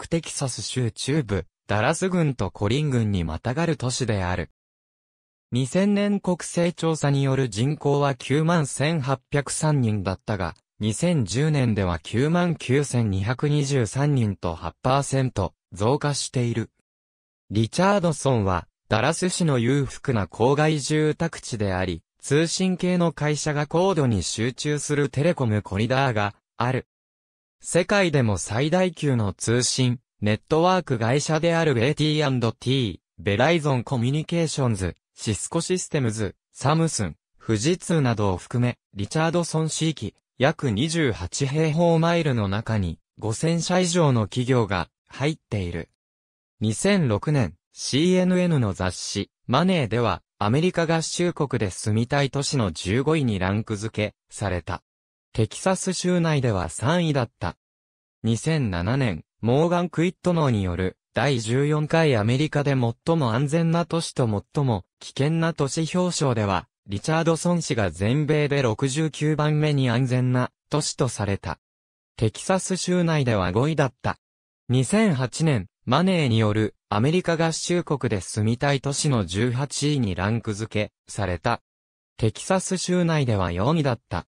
クテキサス州中部、ダラス郡とコリン郡にまたがる都市である。2000年国勢調査による人口は9万1803人だったが、2010年では9万9223人と8%増加している。リチャードソンは、ダラス市の裕福な郊外住宅地であり、通信系の会社が高度に集中するテレコムコリダーがある。世界でも最大級の通信、ネットワーク会社である AT&T、ベライゾンコミュニケーションズ、シスコシステムズ、サムスン、富士通などを含め、リチャードソン市域、約28平方マイルの中に、5000社以上の企業が入っている。2006年、CNN の雑誌、マネーでは、アメリカ合衆国で住みたい都市の15位にランク付け、された。テキサス州内では3位だった。2007年、モーガン・クイットノーによる第14回アメリカで最も安全な都市と最も危険な都市表彰では、リチャードソン氏が全米で69番目に安全な都市とされた。テキサス州内では5位だった。2008年、マネーによるアメリカ合衆国で住みたい都市の18位にランク付けされた。テキサス州内では4位だった。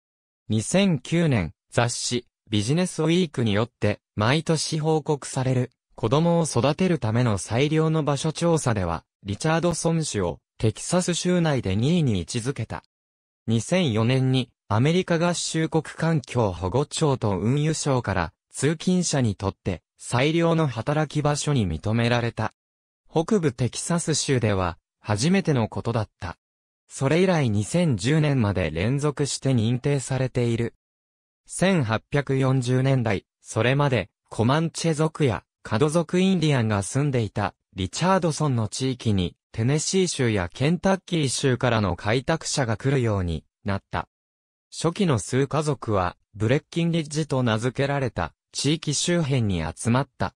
2009年、雑誌、ビジネスウィークによって、毎年報告される、子供を育てるための最良の場所調査では、リチャードソン氏を、テキサス州内で2位に位置づけた。2004年に、アメリカ合衆国環境保護庁と運輸省から、通勤者にとって、最良の働き場所に認められた。北部テキサス州では、初めてのことだった。それ以来2010年まで連続して認定されている。1840年代、それまで、コマンチェ族や、カド族インディアンが住んでいた、リチャードソンの地域に、テネシー州やケンタッキー州からの開拓者が来るようになった。初期の数家族は、ブレッキンリッジと名付けられた、地域周辺に集まった。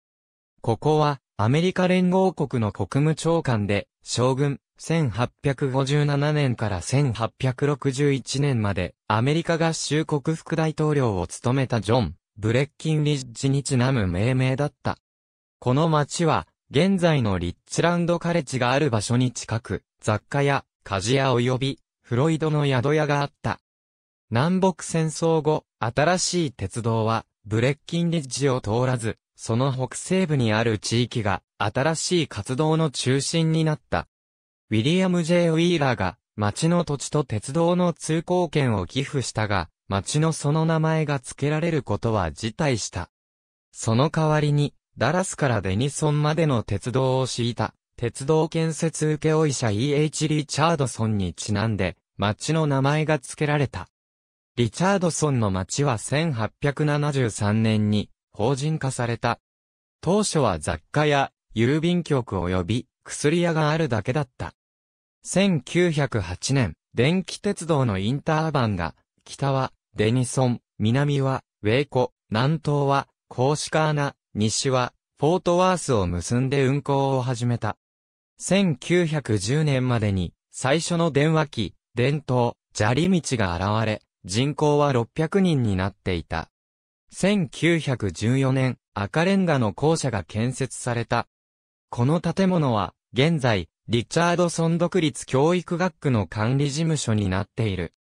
ここは、アメリカ連合国の国務長官で、将軍、1857年から1861年まで、アメリカ合衆国副大統領を務めたジョン・ブレッキンリッジにちなむ命名だった。この町は、現在のリッチランドカレッジがある場所に近く、雑貨屋、鍛冶屋及び、フロイドの宿屋があった。南北戦争後、新しい鉄道は、ブレッキンリッジを通らず、その北西部にある地域が、新しい活動の中心になった。ウィリアム・ J・ ウィーラーが、町の土地と鉄道の通行権を寄付したが、町のその名前が付けられることは辞退した。その代わりに、ダラスからデニソンまでの鉄道を敷いた、鉄道建設請負者 E.H. リチャードソンにちなんで、町の名前が付けられた。リチャードソンの町は1873年に法人化された。当初は雑貨や郵便局及び薬屋があるだけだった。1908年、電気鉄道のインターバンが、北はデニソン、南はウェイコ、南東はコーシカーナ、西はフォートワースを結んで運行を始めた。1910年までに最初の電話機、電灯、砂利道が現れ、人口は600人になっていた。1914年、赤レンガの校舎が建設された。この建物は、現在、リチャードソン独立教育学区の管理事務所になっている。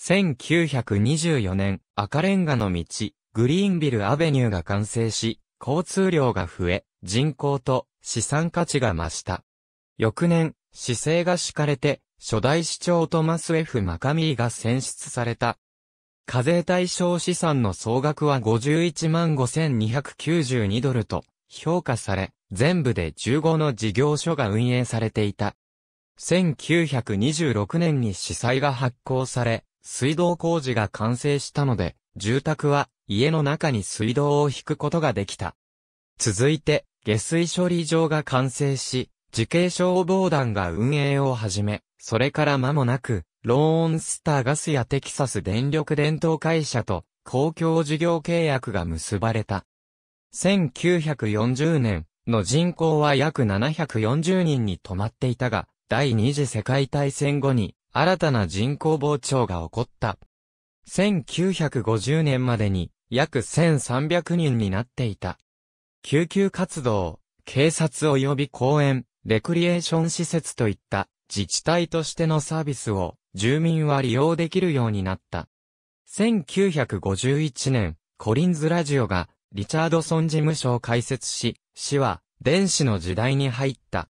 1924年、赤レンガの道、グリーンビルアベニューが完成し、交通量が増え、人口と資産価値が増した。翌年、市政が敷かれて、初代市長トマス F マカミーが選出された。課税対象資産の総額は51万5292ドルと評価され、全部で15の事業所が運営されていた。1926年に司祭が発行され、水道工事が完成したので、住宅は家の中に水道を引くことができた。続いて、下水処理場が完成し、自警消防団が運営を始め、それから間もなく、ローンスターガスやテキサス電力伝統会社と公共事業契約が結ばれた。1940年、の人口は約740人に止まっていたが、第二次世界大戦後に新たな人口膨張が起こった。1950年までに約1300人になっていた。救急活動、警察及び公園、レクリエーション施設といった自治体としてのサービスを住民は利用できるようになった。1951年、コリンズラジオがリチャードソン事務所を開設し、市は、電子の時代に入った。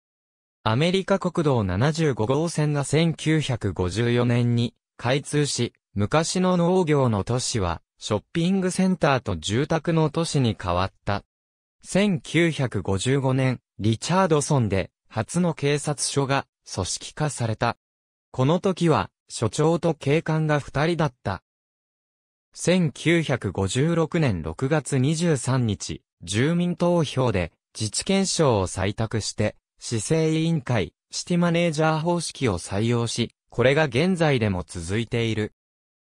アメリカ国道75号線が1954年に開通し、昔の農業の都市は、ショッピングセンターと住宅の都市に変わった。1955年、リチャードソンで、初の警察署が組織化された。この時は、所長と警官が二人だった。1956年6月23日、住民投票で自治憲章を採択して、市政委員会、シティマネージャー方式を採用し、これが現在でも続いている。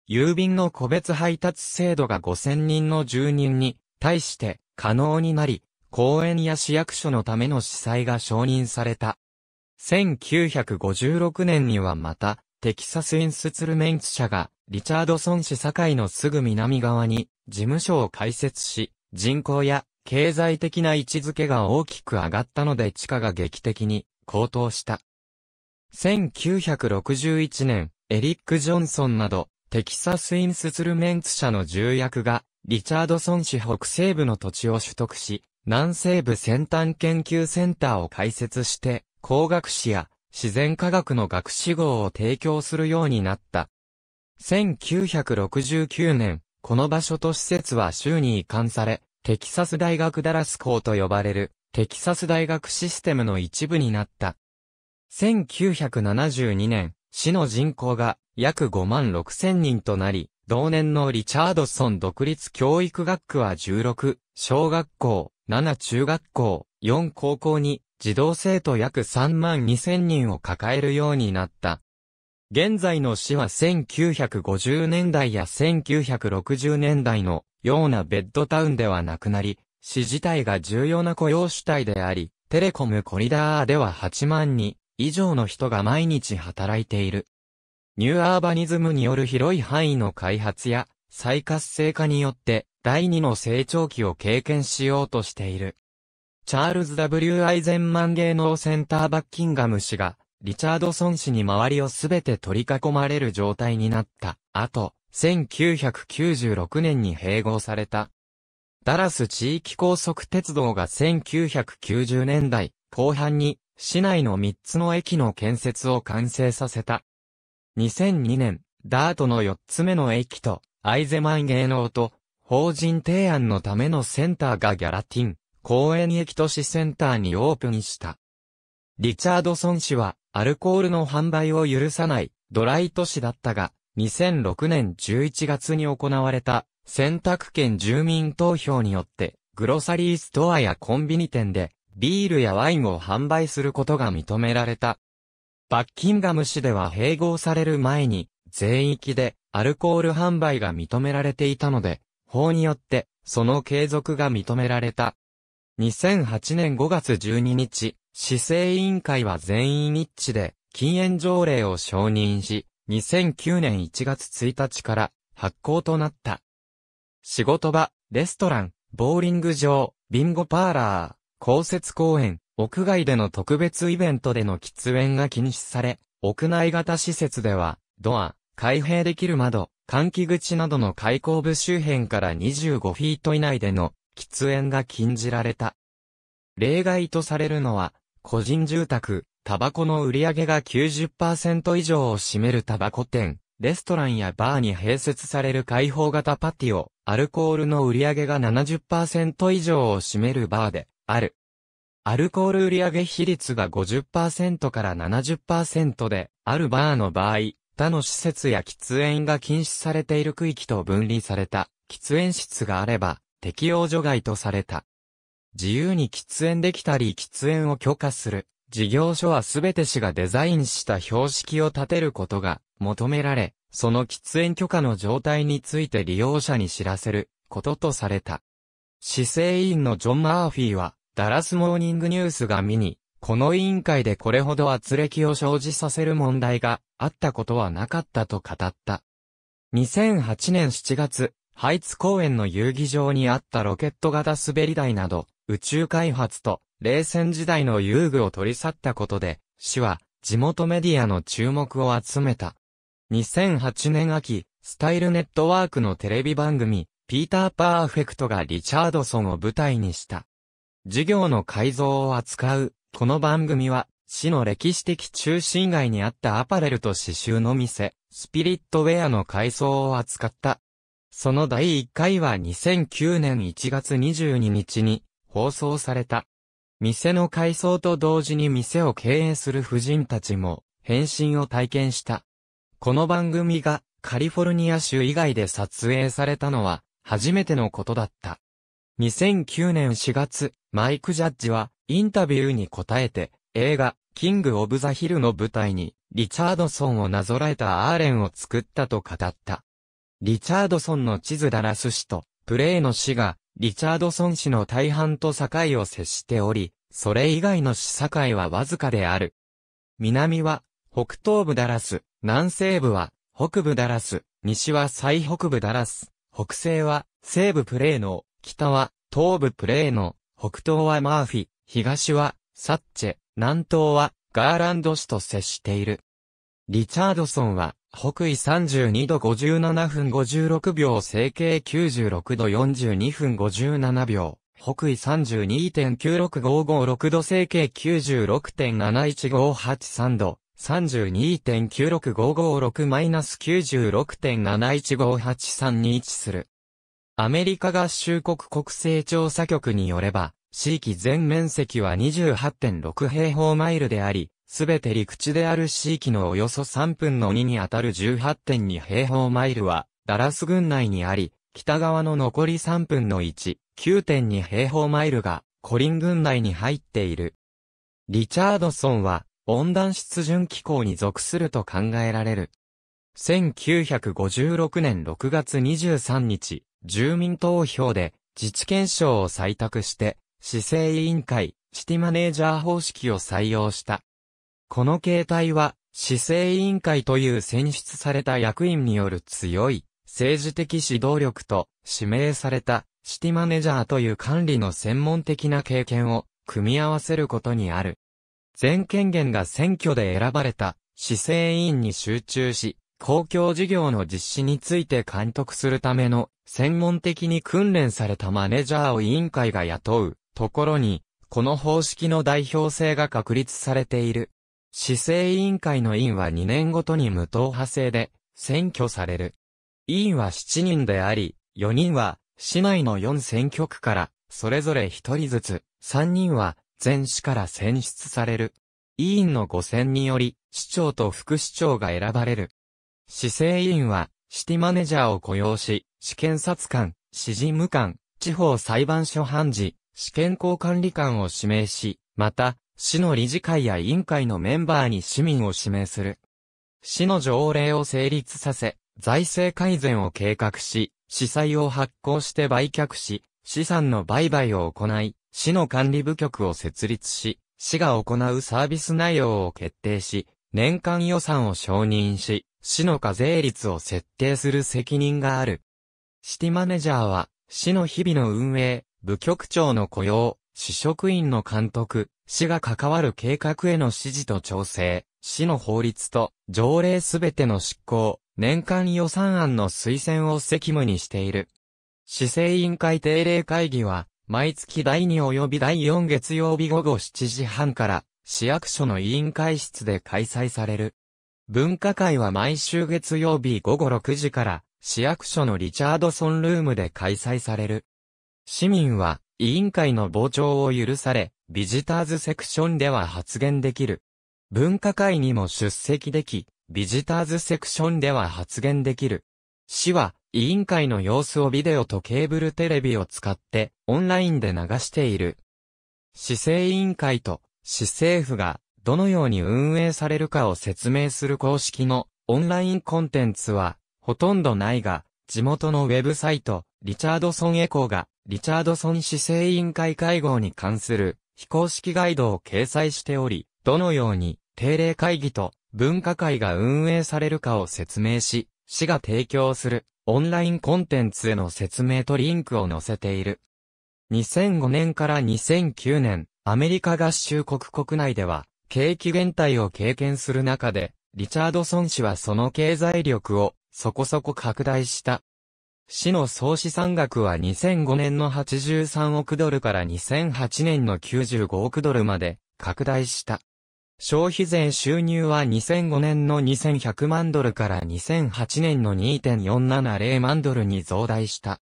郵便の個別配達制度が5000人の住人に対して可能になり、公園や市役所のための司祭が承認された。1956年にはまた、テキサスインスツルメンツ社がリチャードソン市堺のすぐ南側に事務所を開設し、人口や経済的な位置づけが大きく上がったので地価が劇的に高騰した。1961年、エリック・ジョンソンなど、テキサス・インスツルメンツ社の重役が、リチャードソン市北西部の土地を取得し、南西部先端研究センターを開設して、工学士や自然科学の学士号を提供するようになった。1969年、この場所と施設は州に移管され、テキサス大学ダラス校と呼ばれる、テキサス大学システムの一部になった。1972年、市の人口が約5万6千人となり、同年のリチャードソン独立教育学区は16、小学校、7中学校、4高校に、児童生徒約3万2千人を抱えるようになった。現在の市は1950年代や1960年代のようなベッドタウンではなくなり、市自体が重要な雇用主体であり、テレコムコリダーでは8万人以上の人が毎日働いている。ニューアーバニズムによる広い範囲の開発や再活性化によって第二の成長期を経験しようとしている。チャールズ・ W・ アイゼンマン芸能センターバッキンガム氏がリチャードソン氏に周りをすべて取り囲まれる状態になった。後、1996年に併合された。ダラス地域高速鉄道が1990年代後半に市内の3つの駅の建設を完成させた。2002年、ダートの4つ目の駅と、アイゼマン芸能と、法人提案のためのセンターがギャラティン、公園駅都市センターにオープンした。リチャードソン氏は、アルコールの販売を許さないドライ都市だったが、2006年11月に行われた選択権住民投票によって、グロサリーストアやコンビニ店でビールやワインを販売することが認められた。バッキンガム市では併合される前に、全域でアルコール販売が認められていたので、法によってその継続が認められた。2008年5月12日、市政委員会は全員一致で、禁煙条例を承認し、2009年1月1日から発行となった。仕事場、レストラン、ボーリング場、ビンゴパーラー、公設公園、屋外での特別イベントでの喫煙が禁止され、屋内型施設では、ドア、開閉できる窓、換気口などの開口部周辺から25フィート以内での喫煙が禁じられた。例外とされるのは、個人住宅、タバコの売り上げが90%以上を占めるタバコ店、レストランやバーに併設される開放型パティオ、アルコールの売り上げが70%以上を占めるバーで、ある。アルコール売上比率が50%から70%で、あるバーの場合、他の施設や喫煙が禁止されている区域と分離された、喫煙室があれば、適用除外とされた。自由に喫煙できたり喫煙を許可する。事業所はすべて市がデザインした標識を立てることが求められ、その喫煙許可の状態について利用者に知らせることとされた。市政委員のジョン・マーフィーは、ダラスモーニングニュースが見に、この委員会でこれほど圧力を生じさせる問題があったことはなかったと語った。2008年7月、ハイツ公園の遊戯場にあったロケット型滑り台など、宇宙開発と冷戦時代の遊具を取り去ったことで、市は地元メディアの注目を集めた。2008年秋、スタイルネットワークのテレビ番組、ピーター・パーフェクトがリチャードソンを舞台にした。事業の改造を扱う、この番組は、市の歴史的中心街にあったアパレルと刺繍の店、スピリットウェアの改装を扱った。その第1回は2009年1月22日に、放送された。店の改装と同時に店を経営する婦人たちも変身を体験した。この番組がカリフォルニア州以外で撮影されたのは初めてのことだった。2009年4月、マイク・ジャッジはインタビューに答えて映画キング・オブ・ザ・ヒルの舞台にリチャードソンをなぞらえたアーレンを作ったと語った。リチャードソンの地図ダラス市とプレイの死がリチャードソン氏の大半と境を接しており、それ以外の市境はわずかである。南は、北東部ダラス、南西部は、北部ダラス、西は最北部ダラス、北西は、西部プレーノ、北は、東部プレーノ、北東はマーフィ、東は、サッチェ、南東は、ガーランド市と接している。リチャードソンは、北緯32度57分56秒、成形96度42分57秒、北緯32.96556度、成形96.71583度、32.96556-96.71583に位置する。アメリカ合衆国国勢調査局によれば、地域全面積は28.6平方マイルであり、すべて陸地である地域のおよそ3分の2にあたる18.2平方マイルは、ダラス郡内にあり、北側の残り3分の1、9.2平方マイルが、コリン郡内に入っている。リチャードソンは、温暖湿潤気候に属すると考えられる。1956年6月23日、住民投票で自治憲章を採択して、市政委員会、シティマネージャー方式を採用した。この形態は、市政委員会という選出された役員による強い政治的指導力と指名されたシティマネジャーという管理の専門的な経験を組み合わせることにある。全権限が選挙で選ばれた市政委員に集中し、公共事業の実施について監督するための専門的に訓練されたマネジャーを委員会が雇うところに、この方式の代表性が確立されている。市政委員会の委員は2年ごとに無党派制で選挙される。委員は7人であり、4人は市内の4選挙区からそれぞれ1人ずつ、3人は全市から選出される。委員の5選により、市長と副市長が選ばれる。市政委員は、シティマネジャーを雇用し、市検察官、市事務官、地方裁判所判事、市健康管理官を指名し、また、市の理事会や委員会のメンバーに市民を指名する。市の条例を成立させ、財政改善を計画し、市債を発行して売却し、資産の売買を行い、市の管理部局を設立し、市が行うサービス内容を決定し、年間予算を承認し、市の課税率を設定する責任がある。シティマネジャーは、市の日々の運営、部局長の雇用、市職員の監督、市が関わる計画への指示と調整、市の法律と条例すべての執行、年間予算案の推薦を責務にしている。市政委員会定例会議は、毎月第2及び第4月曜日午後7時半から、市役所の委員会室で開催される。文化会は毎週月曜日午後6時から、市役所のリチャードソンルームで開催される。市民は、委員会の傍聴を許され、ビジターズセクションでは発言できる。文化会にも出席でき、ビジターズセクションでは発言できる。市は、委員会の様子をビデオとケーブルテレビを使って、オンラインで流している。市政委員会と、市政府が、どのように運営されるかを説明する公式の、オンラインコンテンツは、ほとんどないが、地元のウェブサイト、リチャードソンエコーが、リチャードソン市政委員会会合に関する、非公式ガイドを掲載しており、どのように定例会議と文化会が運営されるかを説明し、市が提供するオンラインコンテンツへの説明とリンクを載せている。2005年から2009年、アメリカ合衆国国内では、景気減退を経験する中で、リチャードソン氏はその経済力をそこそこ拡大した市の総資産額は2005年の83億ドルから2008年の95億ドルまで拡大した。消費税収入は2005年の2100万ドルから2008年の2.470万ドルに増大した。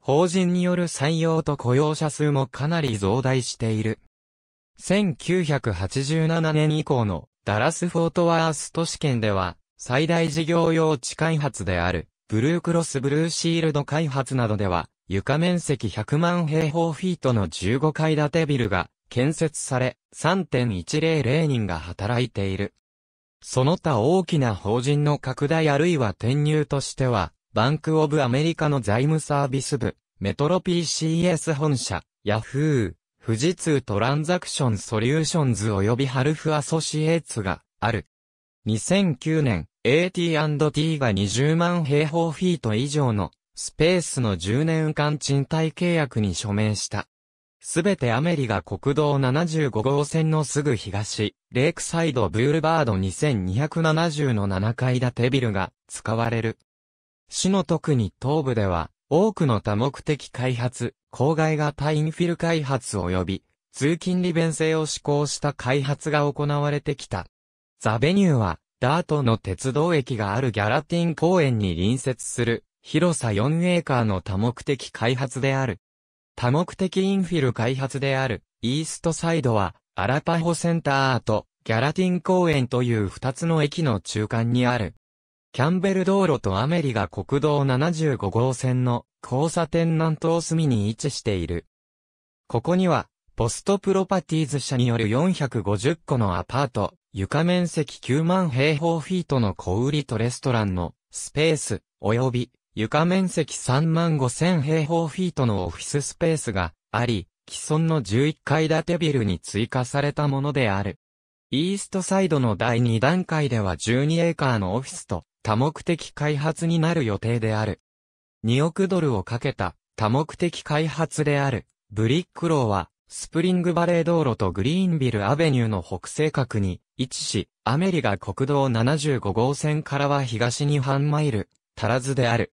法人による採用と雇用者数もかなり増大している。1987年以降のダラス・フォートワース都市圏では最大事業用地開発であるブルークロスブルーシールド開発などでは、床面積100万平方フィートの15階建てビルが建設され、3.100人が働いている。その他大きな法人の拡大あるいは転入としては、バンクオブアメリカの財務サービス部、メトロ PCS 本社、ヤフー、富士通トランザクションソリューションズ及びハルフアソシエーツがある。2009年、AT&T が20万平方フィート以上のスペースの10年間賃貸契約に署名した。すべてアメリが国道75号線のすぐ東、レイクサイドブールバード2270の7階建てビルが使われる。市の特に東部では、多くの多目的開発、郊外型インフィル開発及び、通勤利便性を施行した開発が行われてきた。ザ・ベニューは、ダートの鉄道駅があるギャラティン公園に隣接する、広さ4エーカーの多目的開発である。多目的インフィル開発である、イーストサイドは、アラパホセンターと、ギャラティン公園という2つの駅の中間にある。キャンベル道路とアメリが国道75号線の交差点南東隅に位置している。ここには、ポストプロパティーズ社による450個のアパート、床面積9万平方フィートの小売りとレストランのスペース、及び床面積3万5千平方フィートのオフィススペースがあり、既存の11階建てビルに追加されたものである。イーストサイドの第2段階では12エーカーのオフィスと多目的開発になる予定である。2億ドルをかけた多目的開発であるブリックローはスプリングバレー道路とグリーンビルアベニューの北西角に位置し、アメリカ国道75号線からは東に半マイル、足らずである。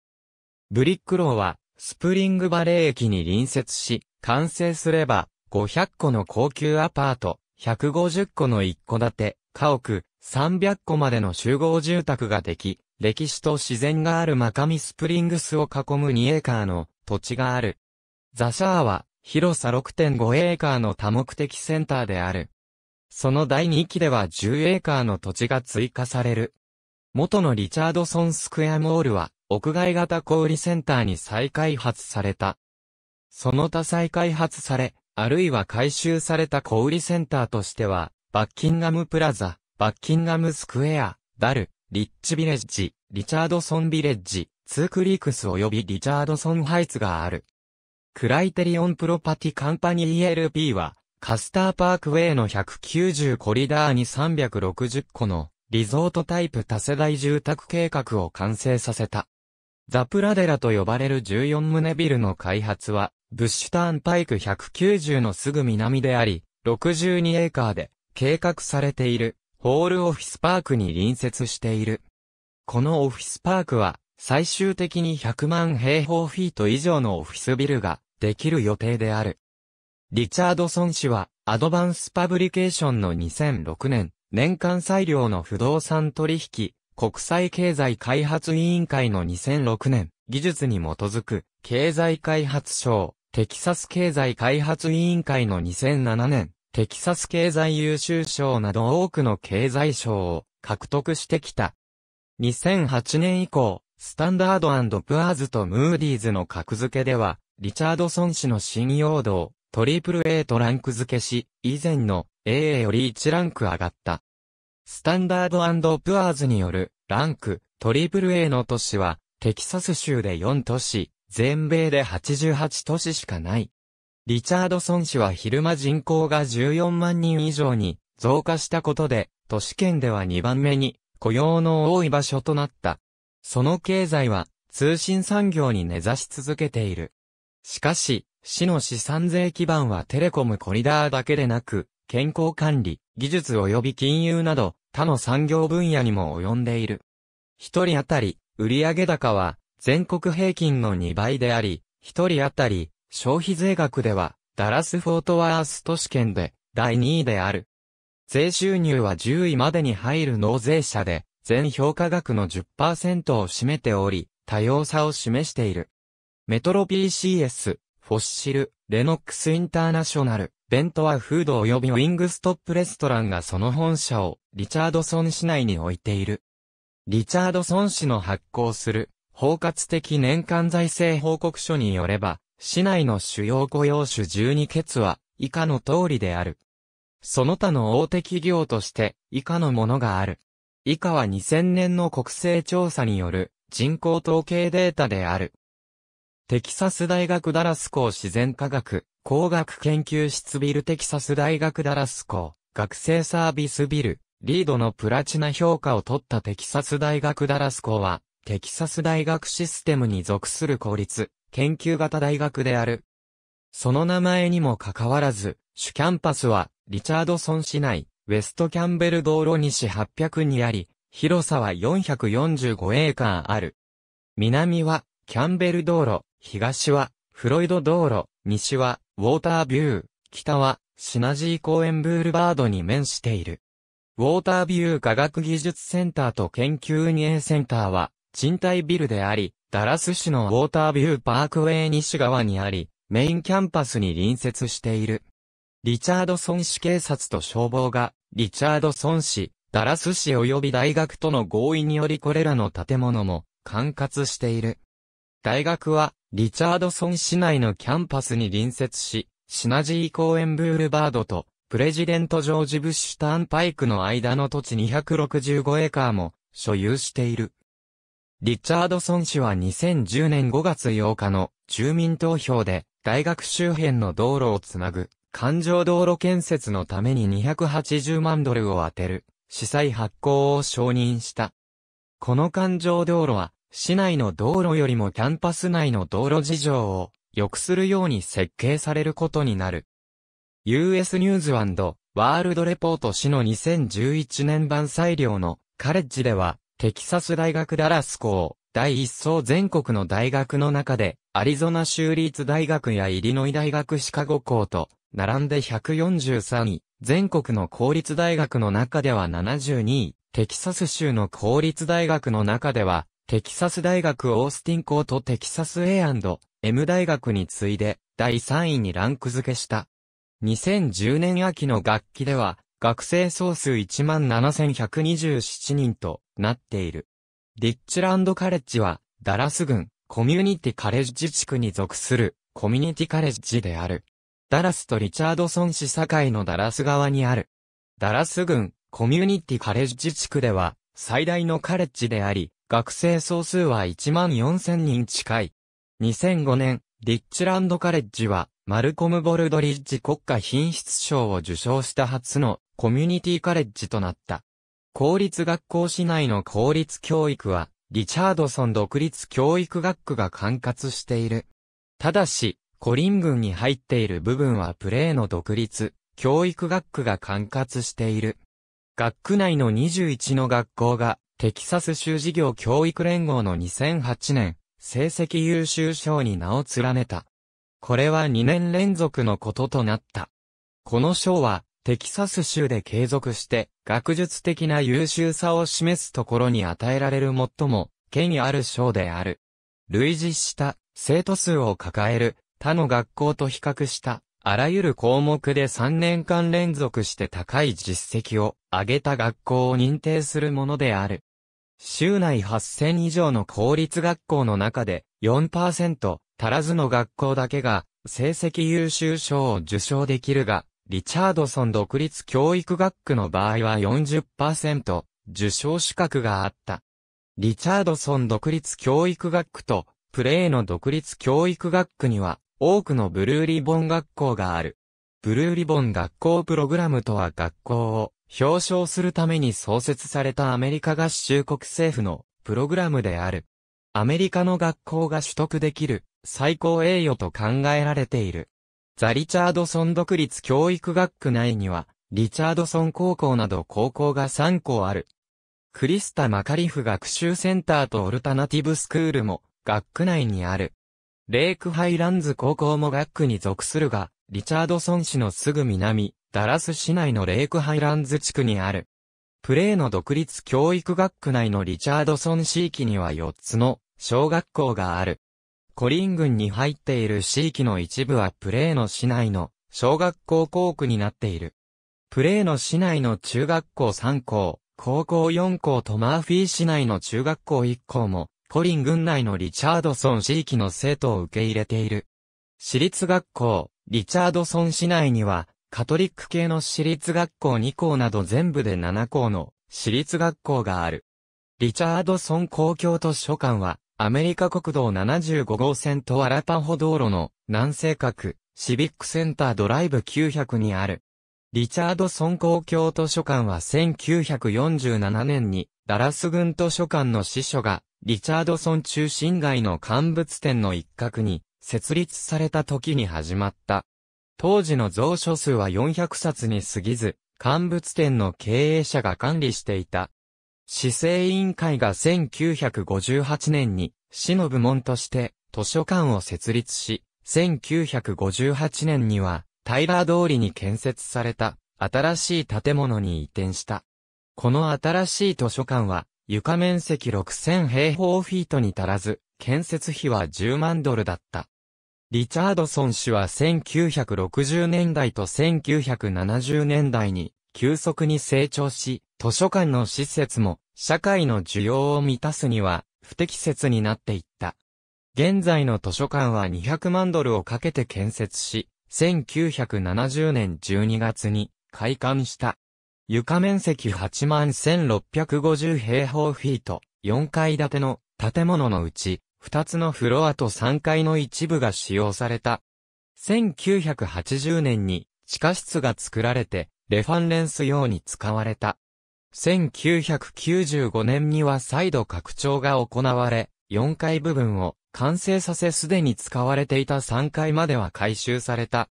ブリックローは、スプリングバレー駅に隣接し、完成すれば、500個の高級アパート、150個の一戸建て、家屋、300個までの集合住宅ができ、歴史と自然があるマカミスプリングスを囲む2エーカーの土地がある。ザシャーは広さ6.5エーカーの多目的センターである。その第2期では10エーカーの土地が追加される。元のリチャードソンスクエアモールは屋外型小売センターに再開発された。その他再開発され、あるいは改修された小売センターとしては、バッキンガムプラザ、バッキンガムスクエア、ダル、リッチビレッジ、リチャードソンビレッジ、ツークリークス及びリチャードソンハイツがある。クライテリオンプロパティカンパニー ELP は、カスターパークウェイの190コリダーに360個のリゾートタイプ多世代住宅計画を完成させた。ザプラデラと呼ばれる14棟ビルの開発は、ブッシュターンパイク190のすぐ南であり、62エーカーで計画されているホールオフィスパークに隣接している。このオフィスパークは最終的に100万平方フィート以上のオフィスビルができる予定である。リチャードソン氏は、アドバンスパブリケーションの2006年、年間裁量の不動産取引、国際経済開発委員会の2006年、技術に基づく、経済開発省、テキサス経済開発委員会の2007年、テキサス経済優秀賞など多くの経済賞を獲得してきた。2008年以降、スタンダードプアーズとムーディーズの格付けでは、リチャードソン氏の信用度をトリプル A とランク付けし、以前の AA より1ランク上がった。スタンダードプアーズによるランクトリプル A の都市は、テキサス州で4都市、全米で88都市しかない。リチャードソン氏は昼間人口が14万人以上に増加したことで、都市圏では2番目に雇用の多い場所となった。その経済は通信産業に根ざし続けている。しかし、市の資産税基盤はテレコムコリダーだけでなく、健康管理、技術及び金融など、他の産業分野にも及んでいる。一人当たり、売上高は、全国平均の2倍であり、一人当たり、消費税額では、ダラスフォートワース都市圏で、第2位である。税収入は10位までに入る納税者で、全評価額の10%を占めており、多様さを示している。メトロ PCS、フォッシル、レノックスインターナショナル、ベントアフード及びウィングストップレストランがその本社をリチャードソン市内に置いている。リチャードソン市の発行する包括的年間財政報告書によれば、市内の主要雇用種12欠は以下の通りである。その他の大手企業として以下のものがある。以下は2000年の国勢調査による人口統計データである。テキサス大学ダラス校自然科学工学研究室ビルテキサス大学ダラス校学生サービスビルリードのプラチナ評価を取ったテキサス大学ダラス校はテキサス大学システムに属する公立研究型大学である。その名前にもかかわらず、主キャンパスはリチャードソン市内ウェストキャンベル道路西800にあり、広さは445エーカーある。南は、キャンベル道路、東は、フロイド道路、西は、ウォータービュー、北は、シナジー公園ブールバードに面している。ウォータービュー科学技術センターと研究運営センターは、賃貸ビルであり、ダラス市のウォータービューパークウェイ西側にあり、メインキャンパスに隣接している。リチャードソン市警察と消防がリチャードソン市、ダラス市及び大学との合意によりこれらの建物も管轄している。大学は、リチャードソン市内のキャンパスに隣接し、シナジー公園ブールバードと、プレジデント・ジョージ・ブッシュ・ターンパイクの間の土地265エカーも所有している。リチャードソン氏は2010年5月8日の住民投票で大学周辺の道路をつなぐ環状道路建設のために280万ドルを当てる、司祭発行を承認した。この環状道路は、市内の道路よりもキャンパス内の道路事情を良くするように設計されることになる。US ニューズワールドレポート市の2011年版裁量のカレッジでは、テキサス大学ダラス校、第一層全国の大学の中で、アリゾナ州立大学やイリノイ大学シカゴ校と、並んで143位、全国の公立大学の中では72位、テキサス州の公立大学の中では、テキサス大学オースティン校とテキサス A&M 大学に次いで、第3位にランク付けした。2010年秋の学期では、学生総数17,127人となっている。リッチランドカレッジは、ダラス郡、コミュニティカレッジ地区に属する、コミュニティカレッジである。ダラスとリチャードソン市境のダラス側にある。ダラス郡コミュニティカレッジ地区では最大のカレッジであり、学生総数は1万4000人近い。2005年、リッチランドカレッジはマルコム・ボルドリッジ国家品質賞を受賞した初のコミュニティカレッジとなった。公立学校市内の公立教育はリチャードソン独立教育学区が管轄している。ただし、コリン郡に入っている部分はプレーの独立、教育学区が管轄している。学区内の21の学校が、テキサス州事業教育連合の2008年、成績優秀賞に名を連ねた。これは2年連続のこととなった。この賞は、テキサス州で継続して、学術的な優秀さを示すところに与えられる最も、権威ある賞である。類似した、生徒数を抱える、他の学校と比較した、あらゆる項目で3年間連続して高い実績を上げた学校を認定するものである。州内8000以上の公立学校の中で4%足らずの学校だけが成績優秀賞を受賞できるが、リチャードソン独立教育学区の場合は40%受賞資格があった。リチャードソン独立教育学区とプレーの独立教育学区には多くのブルーリボン学校がある。ブルーリボン学校プログラムとは学校を表彰するために創設されたアメリカ合衆国政府のプログラムである。アメリカの学校が取得できる最高栄誉と考えられている。ザ・リチャードソン独立教育学区内には、リチャードソン高校など高校が3校ある。クリスタ・マカリフ学習センターとオルタナティブスクールも学区内にある。レイクハイランズ高校も学区に属するが、リチャードソン市のすぐ南、ダラス市内のレイクハイランズ地区にある。プレーの独立教育学区内のリチャードソン市域には4つの小学校がある。コリン郡に入っている市域の一部はプレーの市内の小学校校区になっている。プレーの市内の中学校3校、高校4校とマーフィー市内の中学校1校もポリン郡内のリチャードソン地域の生徒を受け入れている。私立学校、リチャードソン市内には、カトリック系の私立学校2校など全部で7校の私立学校がある。リチャードソン公共図書館は、アメリカ国道75号線とアラパホ道路の南西角、シビックセンタードライブ900にある。リチャードソン公共図書館は1947年にダラス軍図書館の司書がリチャードソン中心街の乾物店の一角に設立された時に始まった。当時の蔵書数は400冊に過ぎず、乾物店の経営者が管理していた。市政委員会が1958年に市の部門として図書館を設立し、1958年にはタイラー通りに建設された新しい建物に移転した。この新しい図書館は床面積6000平方フィートに足らず、建設費は10万ドルだった。リチャードソン氏は1960年代と1970年代に急速に成長し、図書館の施設も社会の需要を満たすには不適切になっていった。現在の図書館は200万ドルをかけて建設し、1970年12月に開館した。床面積8万1650平方フィート、4階建ての建物のうち、2つのフロアと3階の一部が使用された。1980年に地下室が作られて、レファンレンス用に使われた。1995年には再度拡張が行われ、4階部分を完成させすでに使われていた3階までは改修された。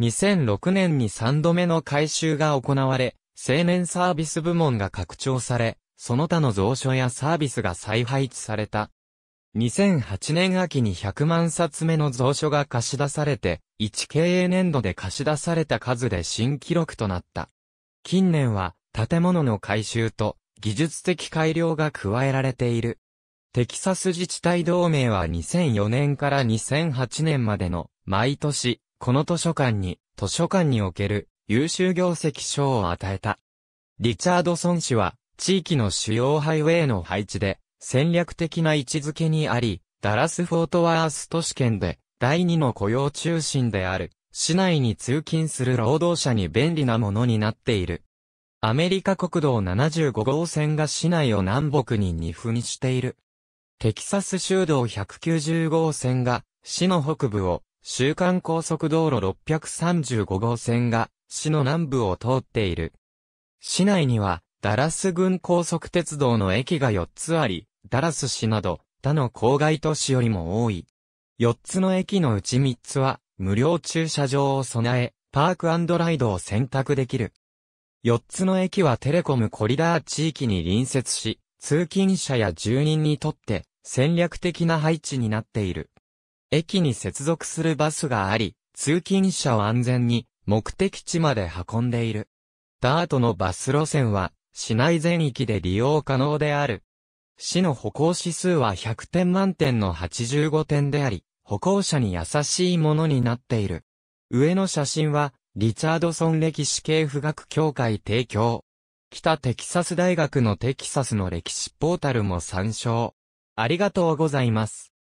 2006年に3度目の改修が行われ、青年サービス部門が拡張され、その他の蔵書やサービスが再配置された。2008年秋に100万冊目の蔵書が貸し出されて、1経営年度で貸し出された数で新記録となった。近年は、建物の改修と、技術的改良が加えられている。テキサス自治体同盟は2004年から2008年までの毎年、この図書館に、図書館における優秀業績賞を与えた。リチャードソン氏は、地域の主要ハイウェイの配置で、戦略的な位置づけにあり、ダラス・フォートワース都市圏で、第二の雇用中心である、市内に通勤する労働者に便利なものになっている。アメリカ国道75号線が市内を南北に2分している。テキサス州道190号線が市の北部を、週間高速道路635号線が市の南部を通っている。市内には、ダラス郡高速鉄道の駅が4つあり、ダラス市など、他の郊外都市よりも多い。4つの駅のうち3つは、無料駐車場を備え、パークライドを選択できる。4つの駅はテレコムコリダー地域に隣接し、通勤者や住人にとって戦略的な配置になっている。駅に接続するバスがあり、通勤者を安全に目的地まで運んでいる。ダートのバス路線は、市内全域で利用可能である。市の歩行指数は100点満点の85点であり、歩行者に優しいものになっている。上の写真は、リチャードソン歴史系富学協会提供。北テキサス大学のテキサスの歴史ポータルも参照。ありがとうございます。